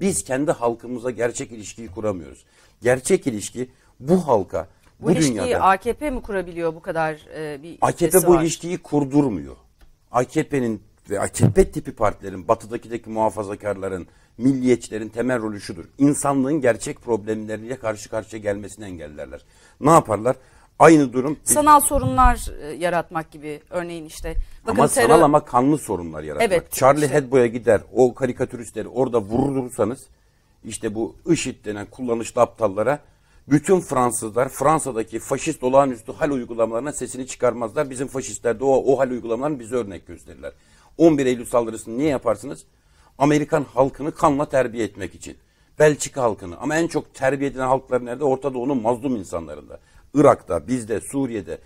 Biz kendi halkımıza gerçek ilişkiyi kuramıyoruz. Gerçek ilişki bu halka, bu, bu ilişkiyi dünyada. AKP mi kurabiliyor bu kadar e, bir AKP bu var. ilişkiyi kurdurmuyor. AKP'nin ve AKP tipi partilerin, batıdakideki muhafazakarların, milliyetçilerin temel rolü şudur. İnsanlığın gerçek problemleriyle karşı karşıya gelmesini engellerler. Ne yaparlar? Aynı durum. Sanal sorunlar e, yaratmak gibi örneğin işte. Bakın ama sanal ama kanlı sorunlar yaratmak. Evet, Charlie işte. Hebdo'ya gider o karikatüristleri orada vurursanız işte bu IŞİD denen kullanışlı aptallara bütün Fransızlar Fransa'daki faşist olağanüstü hal uygulamalarına sesini çıkarmazlar. Bizim faşistler de o, o hal uygulamalarını bize örnek gösterirler. 11 Eylül saldırısını niye yaparsınız? Amerikan halkını kanla terbiye etmek için. Belçika halkını ama en çok terbiye edilen halklar nerede? Ortadoğu'nun mazlum insanlarında. Irak'ta, bizde, Suriye'de